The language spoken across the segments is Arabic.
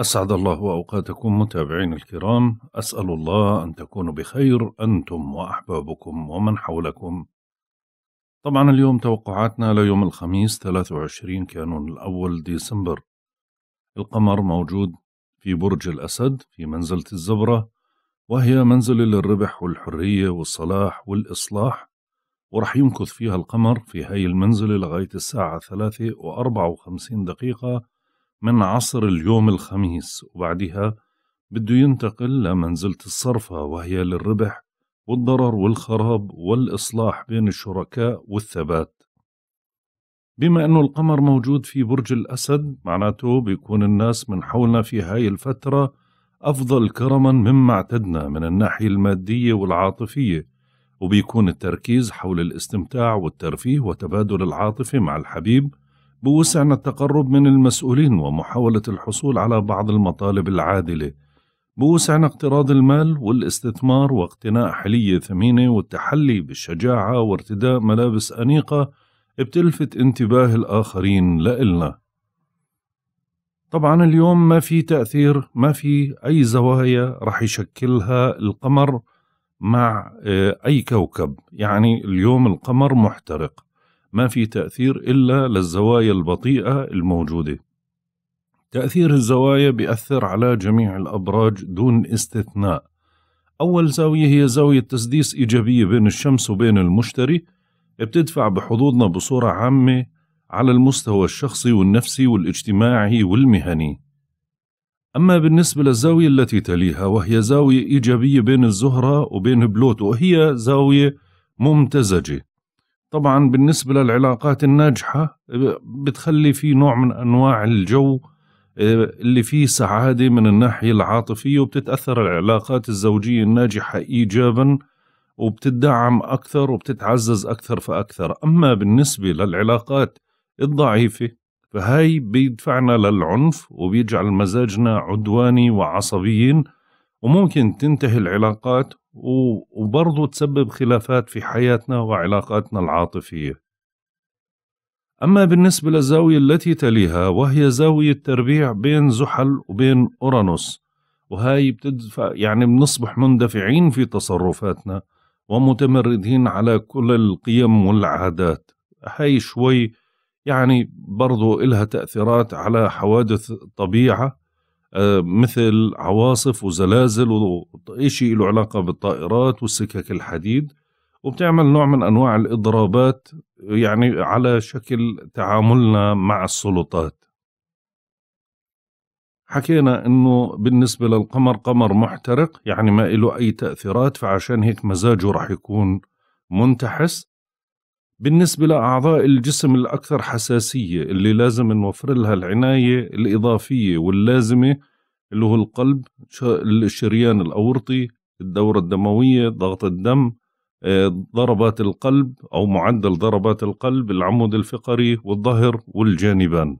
أسعد الله أوقاتكم متابعين الكرام أسأل الله أن تكونوا بخير أنتم وأحبابكم ومن حولكم طبعا اليوم توقعاتنا ليوم الخميس 23 كانون الأول ديسمبر القمر موجود في برج الأسد في منزلة الزبرة وهي منزلة للربح والحرية والصلاح والإصلاح ورح يمكث فيها القمر في هاي المنزلة لغاية الساعة 3 و54 دقيقة من عصر اليوم الخميس وبعدها بده ينتقل لمنزلة الصرفة وهي للربح والضرر والخراب والإصلاح بين الشركاء والثبات بما أنه القمر موجود في برج الأسد معناته بيكون الناس من حولنا في هاي الفترة أفضل كرما مما اعتدنا من الناحية المادية والعاطفية وبيكون التركيز حول الاستمتاع والترفيه وتبادل العاطفة مع الحبيب بوسعنا التقرب من المسؤولين ومحاولة الحصول على بعض المطالب العادلة بوسعنا اقتراض المال والاستثمار واقتناء حلية ثمينة والتحلي بالشجاعة وارتداء ملابس أنيقة بتلفت انتباه الآخرين لإلنا طبعا اليوم ما في تأثير ما في أي زوايا رح يشكلها القمر مع آه، أي كوكب يعني اليوم القمر محترق ما في تأثير إلا للزوايا البطيئة الموجودة تأثير الزوايا بيأثر على جميع الأبراج دون استثناء أول زاوية هي زاوية تسديس إيجابية بين الشمس وبين المشتري بتدفع بحظوظنا بصورة عامة على المستوى الشخصي والنفسي والاجتماعي والمهني أما بالنسبة للزاوية التي تليها وهي زاوية إيجابية بين الزهرة وبين بلوتو وهي زاوية ممتزجة طبعا بالنسبة للعلاقات الناجحة بتخلي في نوع من أنواع الجو آه، اللي فيه سعادة من الناحية العاطفية وبتتأثر العلاقات الزوجية الناجحة إيجابا وبتدعم أكثر وبتتعزز أكثر فأكثر أما بالنسبة للعلاقات الضعيفة فهي بيدفعنا للعنف وبيجعل مزاجنا عدواني وعصبيين وممكن تنتهي العلاقات وبرضه تسبب خلافات في حياتنا وعلاقاتنا العاطفية أما بالنسبة للزاوية التي تليها وهي زاوية تربيع بين زحل وبين أورانوس وهاي بتدفع يعني بنصبح مندفعين في تصرفاتنا ومتمردين على كل القيم والعادات هاي شوي يعني برضو إلها تأثيرات على حوادث الطبيعة آه، مثل عواصف وزلازل وشيء له علاقة بالطائرات والسكك الحديد وبتعمل نوع من أنواع الإضرابات يعني على شكل تعاملنا مع السلطات حكينا انه بالنسبه للقمر قمر محترق يعني ما له اي تاثيرات فعشان هيك مزاجه رح يكون منتحس بالنسبة لأعضاء الجسم الأكثر حساسية اللي لازم نوفر لها العناية الإضافية واللازمة اللي هو القلب الشريان الأورطي الدورة الدموية ضغط الدم آه، ضربات القلب أو معدل ضربات القلب العمود الفقري والظهر والجانبان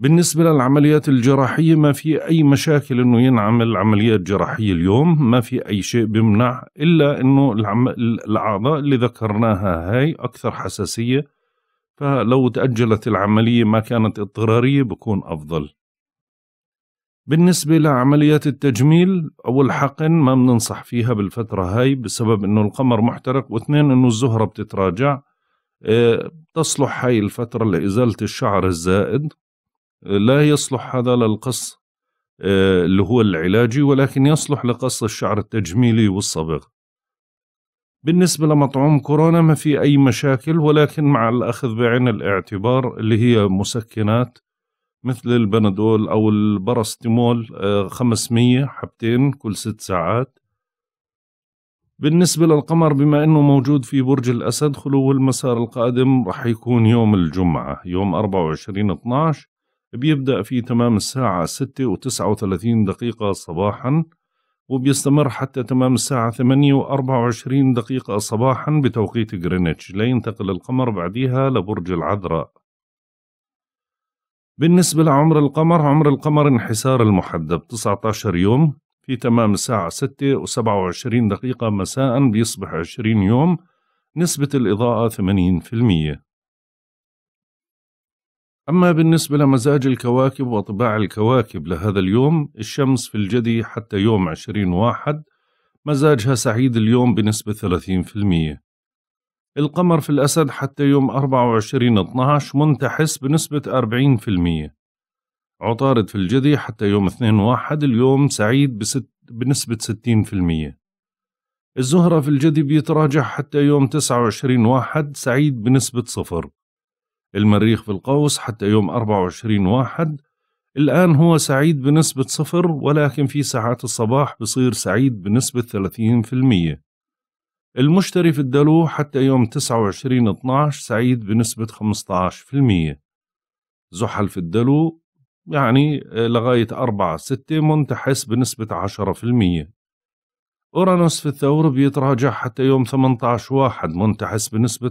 بالنسبة للعمليات الجراحية ما في أي مشاكل إنه ينعمل عمليات جراحية اليوم ما في أي شيء بيمنع إلا إنه الأعضاء اللي ذكرناها هاي أكثر حساسية فلو تأجلت العملية ما كانت اضطرارية بكون أفضل بالنسبة لعمليات التجميل أو الحقن ما بننصح فيها بالفترة هاي بسبب إنه القمر محترق واثنين إنه الزهرة بتتراجع آه، تصلح هاي الفترة لإزالة الشعر الزائد لا يصلح هذا للقص آه، اللي هو العلاجي ولكن يصلح لقص الشعر التجميلي والصبغ بالنسبة لمطعوم كورونا ما في أي مشاكل ولكن مع الأخذ بعين الاعتبار اللي هي مسكنات مثل البنادول أو البرستيمول 500 آه، حبتين كل ست ساعات بالنسبة للقمر بما أنه موجود في برج الأسد خلو المسار القادم رح يكون يوم الجمعة يوم 24 12 بيبدأ في تمام الساعة ستة وتسعة وثلاثين دقيقة صباحا وبيستمر حتى تمام الساعة ثمانية وأربعة وعشرين دقيقة صباحا بتوقيت غرينتش لينتقل القمر بعديها لبرج العذراء بالنسبة لعمر القمر عمر القمر انحسار المحدب 19 يوم في تمام الساعة ستة وسبعة وعشرين دقيقة مساء بيصبح 20 يوم نسبة الإضاءة 80% أما بالنسبة لمزاج الكواكب وطباع الكواكب لهذا اليوم الشمس في الجدي حتى يوم عشرين واحد مزاجها سعيد اليوم بنسبة 30% القمر في الأسد حتى يوم 24 12 منتحس بنسبة 40% عطارد في الجدي حتى يوم 2 واحد اليوم سعيد بست بنسبة 60% الزهرة في الجدي بيتراجع حتى يوم 29 واحد سعيد بنسبة صفر المريخ في القوس حتى يوم 24 واحد الآن هو سعيد بنسبة صفر ولكن في ساعات الصباح بصير سعيد بنسبة 30% المشتري في الدلو حتى يوم 29 12 سعيد بنسبة 15% زحل في الدلو يعني لغاية 4 6 منتحس بنسبة 10% أورانوس في الثور بيتراجع حتى يوم 18 واحد منتحس بنسبة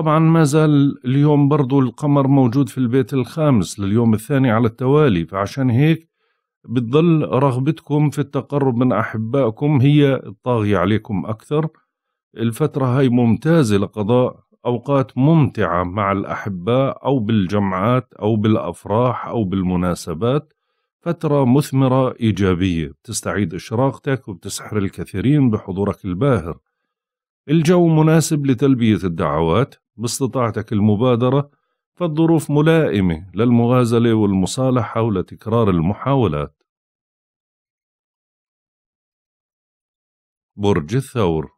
طبعا ما زال اليوم برضو القمر موجود في البيت الخامس لليوم الثاني على التوالي فعشان هيك بتضل رغبتكم في التقرب من أحبائكم هي الطاغية عليكم أكثر الفترة هاي ممتازة لقضاء أوقات ممتعة مع الأحباء أو بالجمعات أو بالأفراح أو بالمناسبات فترة مثمرة إيجابية بتستعيد إشراقتك وبتسحر الكثيرين بحضورك الباهر الجو مناسب لتلبية الدعوات باستطاعتك المبادرة فالظروف ملائمة للمغازلة والمصالحة حول تكرار المحاولات برج الثور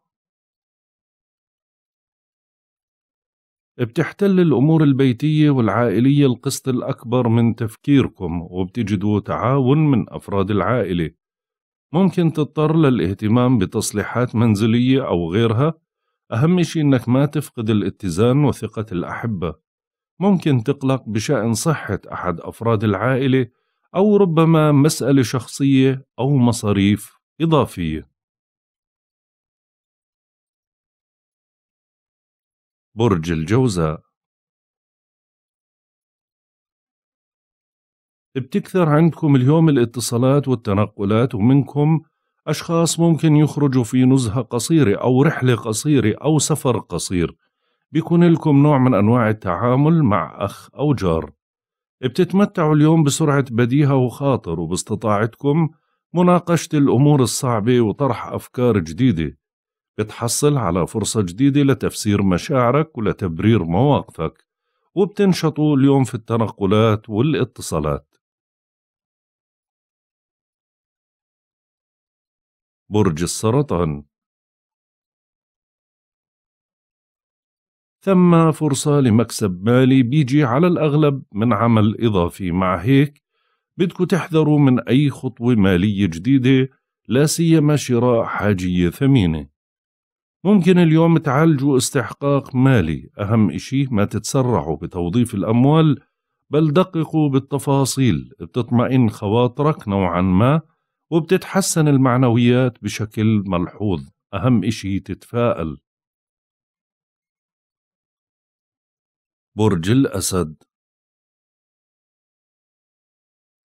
بتحتل الأمور البيتية والعائلية القسط الأكبر من تفكيركم وبتجدوا تعاون من أفراد العائلة ممكن تضطر للاهتمام بتصليحات منزلية أو غيرها أهم شيء إنك ما تفقد الاتزان وثقة الأحبة ممكن تقلق بشأن صحة أحد أفراد العائلة أو ربما مسألة شخصية أو مصاريف إضافية برج الجوزاء بتكثر عندكم اليوم الاتصالات والتنقلات ومنكم أشخاص ممكن يخرجوا في نزهة قصيرة أو رحلة قصيرة أو سفر قصير بيكون لكم نوع من أنواع التعامل مع أخ أو جار بتتمتعوا اليوم بسرعة بديهة وخاطر وباستطاعتكم مناقشة الأمور الصعبة وطرح أفكار جديدة بتحصل على فرصة جديدة لتفسير مشاعرك ولتبرير مواقفك وبتنشطوا اليوم في التنقلات والاتصالات برج السرطان ثم فرصة لمكسب مالي بيجي على الأغلب من عمل إضافي مع هيك بدكوا تحذروا من أي خطوة مالية جديدة لا سيما شراء حاجية ثمينة ممكن اليوم تعالجوا استحقاق مالي أهم إشي ما تتسرعوا بتوظيف الأموال بل دققوا بالتفاصيل بتطمئن خواطرك نوعا ما وبتتحسن المعنويات بشكل ملحوظ أهم إشي تتفائل برج الأسد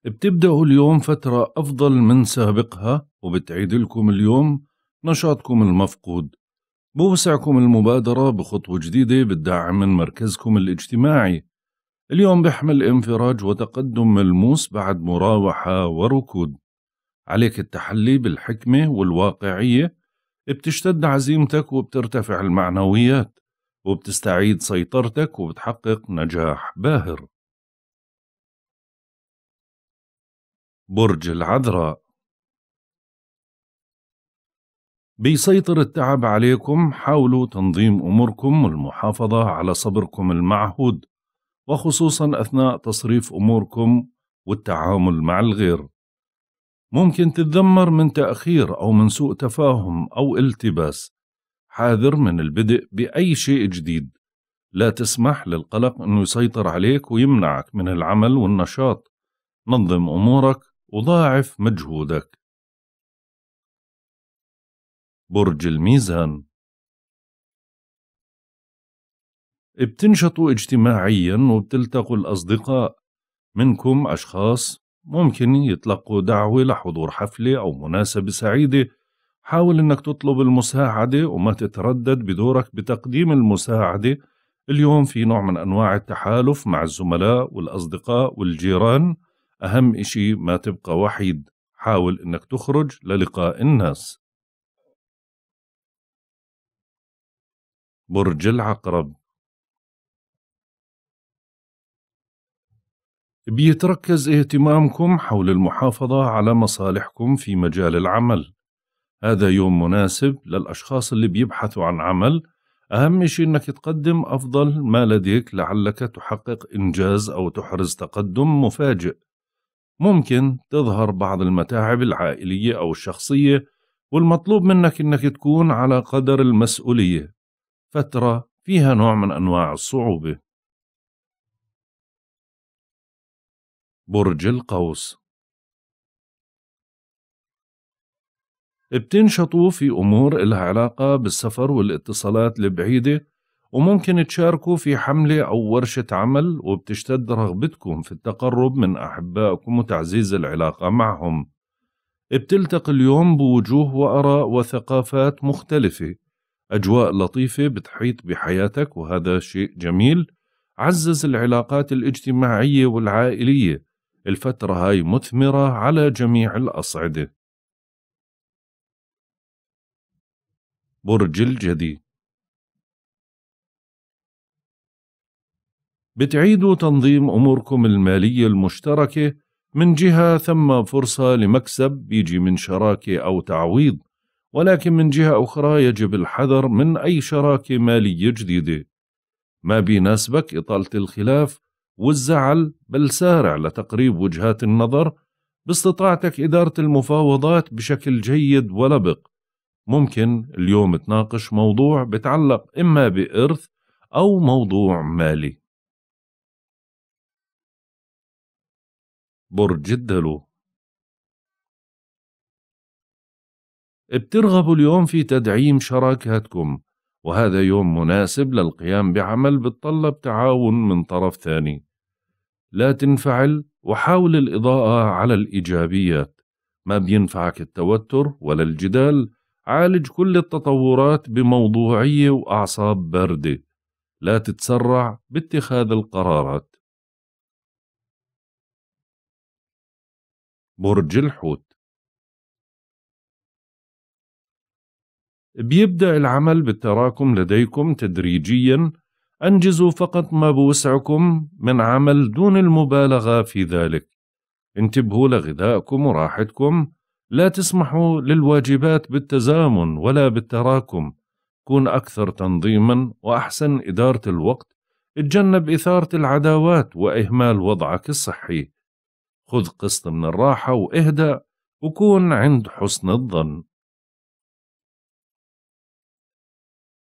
بتبدأوا اليوم فترة أفضل من سابقها وبتعيد لكم اليوم نشاطكم المفقود بوسعكم المبادرة بخطوة جديدة بالدعم من مركزكم الاجتماعي اليوم بيحمل انفراج وتقدم ملموس بعد مراوحة وركود عليك التحلي بالحكمة والواقعية بتشتد عزيمتك وبترتفع المعنويات وبتستعيد سيطرتك وبتحقق نجاح باهر برج العذراء بيسيطر التعب عليكم حاولوا تنظيم أموركم والمحافظة على صبركم المعهود وخصوصا أثناء تصريف أموركم والتعامل مع الغير ممكن تتذمر من تأخير أو من سوء تفاهم أو التباس حاذر من البدء بأي شيء جديد لا تسمح للقلق أنه يسيطر عليك ويمنعك من العمل والنشاط نظم أمورك وضاعف مجهودك برج الميزان بتنشطوا اجتماعيا وبتلتقوا الأصدقاء منكم أشخاص ممكن يتلقوا دعوة لحضور حفلة أو مناسبة سعيدة حاول إنك تطلب المساعدة وما تتردد بدورك بتقديم المساعدة اليوم في نوع من أنواع التحالف مع الزملاء والأصدقاء والجيران أهم إشي ما تبقى وحيد حاول إنك تخرج للقاء الناس برج العقرب بيتركز اهتمامكم حول المحافظة على مصالحكم في مجال العمل هذا يوم مناسب للأشخاص اللي بيبحثوا عن عمل أهم شيء أنك تقدم أفضل ما لديك لعلك تحقق إنجاز أو تحرز تقدم مفاجئ ممكن تظهر بعض المتاعب العائلية أو الشخصية والمطلوب منك أنك تكون على قدر المسؤولية فترة فيها نوع من أنواع الصعوبة برج القوس بتنشطوا في أمور إلها علاقة بالسفر والاتصالات البعيدة وممكن تشاركوا في حملة أو ورشة عمل وبتشتد رغبتكم في التقرب من أحبائكم وتعزيز العلاقة معهم بتلتقي اليوم بوجوه وآراء وثقافات مختلفة أجواء لطيفة بتحيط بحياتك وهذا شيء جميل عزز العلاقات الاجتماعية والعائلية الفترة هاي مثمرة على جميع الأصعدة برج الجدي بتعيدوا تنظيم أموركم المالية المشتركة من جهة ثم فرصة لمكسب بيجي من شراكة أو تعويض ولكن من جهة أخرى يجب الحذر من أي شراكة مالية جديدة ما بيناسبك إطالة الخلاف والزعل بل سارع لتقريب وجهات النظر باستطاعتك إدارة المفاوضات بشكل جيد ولبق ممكن اليوم تناقش موضوع بتعلق إما بإرث أو موضوع مالي برج الدلو بترغبوا اليوم في تدعيم شراكاتكم وهذا يوم مناسب للقيام بعمل بتطلب تعاون من طرف ثاني لا تنفعل وحاول الإضاءة على الإيجابيات ما بينفعك التوتر ولا الجدال عالج كل التطورات بموضوعية وأعصاب باردة لا تتسرع باتخاذ القرارات برج الحوت بيبدأ العمل بالتراكم لديكم تدريجيا أنجزوا فقط ما بوسعكم من عمل دون المبالغة في ذلك انتبهوا لغذائكم وراحتكم لا تسمحوا للواجبات بالتزامن ولا بالتراكم كون أكثر تنظيما وأحسن إدارة الوقت اتجنب إثارة العداوات وإهمال وضعك الصحي خذ قسط من الراحة واهدأ وكون عند حسن الظن